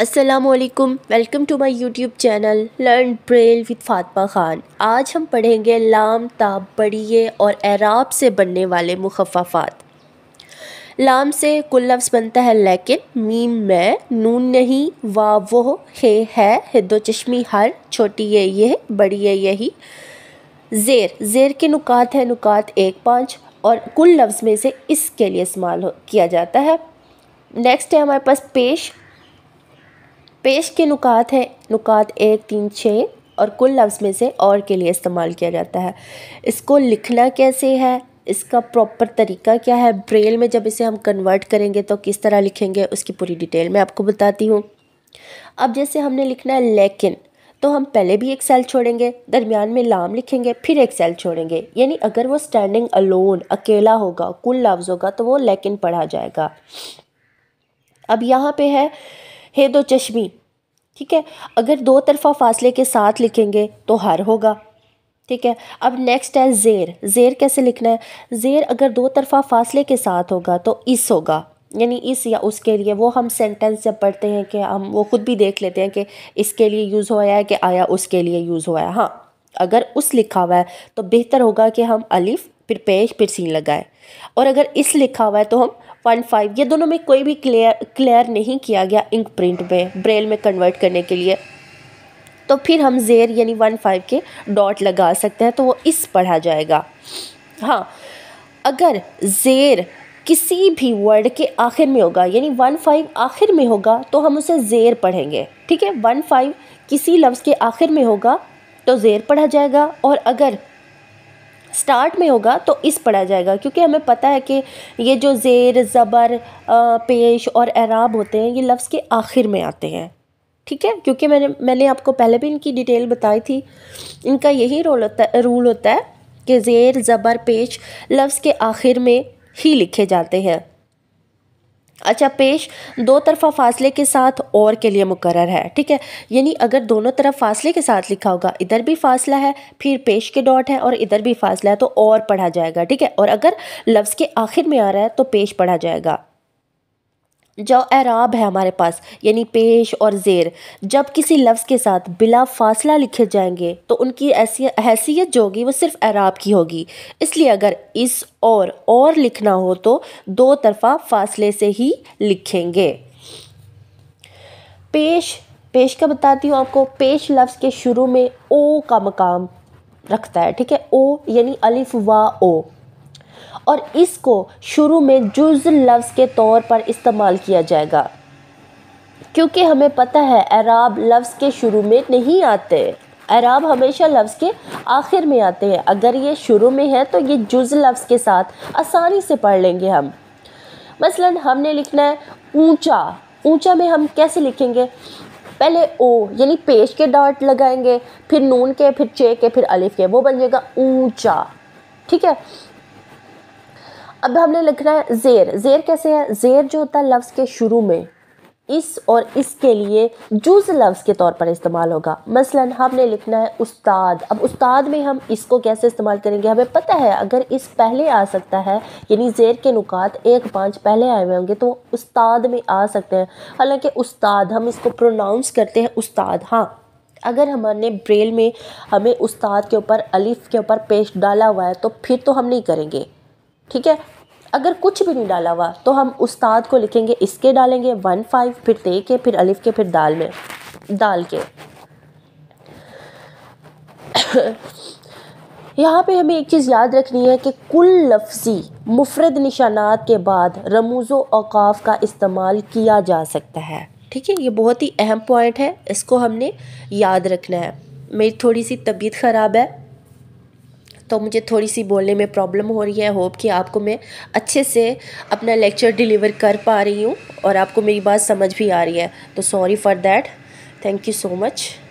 असलकुम welcome to my YouTube channel learn Braille with Fatma Khan आज हम पढ़ेंगे लाम ताब बड़िए और एराब से बनने वाले मुखफ़ात लाम से कुल लफ्ज़ बनता है लेकिन मीम मैं नून नहीं वा वो हे है हिदो चश्मी हर छोटी ये ये बड़ी है यही ज़ेर ज़ेर के नुकात है नुकात एक पाँच और कुल लफ्ज़ में से इसके लिए इस्तेमाल किया जाता है नेक्स्ट है हमारे पास पेश पेश के नुकात हैं नुकात एक तीन छः और कुल लफ्ज़ में से और के लिए इस्तेमाल किया जाता है इसको लिखना कैसे है इसका प्रॉपर तरीका क्या है ब्रेल में जब इसे हम कन्वर्ट करेंगे तो किस तरह लिखेंगे उसकी पूरी डिटेल मैं आपको बताती हूँ अब जैसे हमने लिखना है लेकिन तो हम पहले भी एक सेल छोड़ेंगे दरमियान में लाम लिखेंगे फिर एक सेल छोड़ेंगे यानी अगर वो स्टैंडिंग अलोन अकेला होगा कुल लफ्ज़ होगा तो वो लेकिन पढ़ा जाएगा अब यहाँ पे है हे दो चश्मी ठीक है अगर दो तरफा फासले के साथ लिखेंगे तो हर होगा ठीक है अब नेक्स्ट है ज़ेर ज़ेर कैसे लिखना है ज़ेर अगर दो तरफा फासले के साथ होगा तो इस होगा यानी इस या उसके लिए वो हम सेंटेंस जब पढ़ते हैं कि हम वो खुद भी देख लेते हैं कि इसके लिए यूज़ होया है कि आया उसके लिए यूज़ हुआ है हाँ अगर उस लिखा हुआ है तो बेहतर होगा कि हम अलिफ़ फिर पेश फिर सीन लगाए और अगर इस लिखा हुआ है तो हम वन फाइव ये दोनों में कोई भी क्लियर क्लियर नहीं किया गया इंक प्रिंट में ब्रेल में कन्वर्ट करने के लिए तो फिर हम जेर यानी वन फाइव के डॉट लगा सकते हैं तो वो इस पढ़ा जाएगा हाँ अगर जेर किसी भी वर्ड के आखिर में होगा यानी वन फाइव आखिर में होगा तो हम उसे जेर पढ़ेंगे ठीक है वन फाइव किसी लफ्ज़ के आखिर में होगा तो जेर पढ़ा जाएगा और अगर स्टार्ट में होगा तो इस पढ़ा जाएगा क्योंकि हमें पता है कि ये जो ज़ेर ज़बर पेश और एराब होते हैं ये लफ्ज़ के आखिर में आते हैं ठीक है क्योंकि मैंने मैंने आपको पहले भी इनकी डिटेल बताई थी इनका यही रोल होता है रूल होता है कि ज़ेर ज़बर पेश लफ्ज़ के आखिर में ही लिखे जाते हैं अच्छा पेश दो तरफा फासले के साथ और के लिए मुकर है ठीक है यानी अगर दोनों तरफ फासले के साथ लिखा होगा इधर भी फासला है फिर पेश के डॉट है और इधर भी फासला है तो और पढ़ा जाएगा ठीक है और अगर लफ्ज़ के आखिर में आ रहा है तो पेश पढ़ा जाएगा जो एराब है हमारे पास यानी पेश और ज़ेर जब किसी लफ्ज़ के साथ बिला फासला लिखे जाएंगे तो उनकी ऐसी हैसियत जो होगी वो सिर्फ एराब की होगी इसलिए अगर इस और और लिखना हो तो दो तरफा फासले से ही लिखेंगे पेश पेश का बताती हूँ आपको पेश लफ्ज़ के शुरू में ओ का मकाम रखता है ठीक है ओ यानी अलिफ वा ओ और इसको शुरू में जुज़ लफ्ज़ के तौर पर इस्तेमाल किया जाएगा क्योंकि हमें पता है अराब लफ्ज़ के शुरू में नहीं आते अराब हमेशा लफ्ज़ के आखिर में आते हैं अगर ये शुरू में है तो ये जुज़ लफ्ज़ के साथ आसानी से पढ़ लेंगे हम मसलन हमने लिखना है ऊंचा ऊंचा में हम कैसे लिखेंगे पहले ओ यानी पेश के डॉट लगाएंगे फिर नून के फिर चे के फिर अलिफ के वो बन जाएगा ऊंचा ठीक है अब हमने लिखना है जेर जेर कैसे है जेर जो होता है लफ्ज़ के शुरू में इस और इसके लिए जूज लफ्ज़ के तौर पर इस्तेमाल होगा मसलन हमने लिखना है उस्ताद अब उस्ताद में हम इसको कैसे इस्तेमाल करेंगे हमें पता है अगर इस पहले आ सकता है यानी जेर के नुकात एक पाँच पहले आए हुए होंगे तो उस्ताद में आ सकते हैं हालांकि उस्ताद हम इसको प्रोनाउंस करते हैं उस्ताद हाँ अगर हमने ब्रेल में हमें उस्ताद के ऊपर अलिफ के ऊपर पेश डाला हुआ है तो फिर तो हम नहीं करेंगे ठीक है अगर कुछ भी नहीं डाला हुआ तो हम उस्ताद को लिखेंगे इसके डालेंगे वन फाइव फिर ते के फिर अलिफ के फिर दाल में दाल के यहाँ पे हमें एक चीज़ याद रखनी है कि कुल लफ्ज़ी मुफरद निशानात के बाद रमूज़ अवकाफ़ का इस्तेमाल किया जा सकता है ठीक है ये बहुत ही अहम पॉइंट है इसको हमने याद रखना है मेरी थोड़ी सी तबीयत ख़राब है तो मुझे थोड़ी सी बोलने में प्रॉब्लम हो रही है होप कि आपको मैं अच्छे से अपना लेक्चर डिलीवर कर पा रही हूँ और आपको मेरी बात समझ भी आ रही है तो sorry for that thank you so much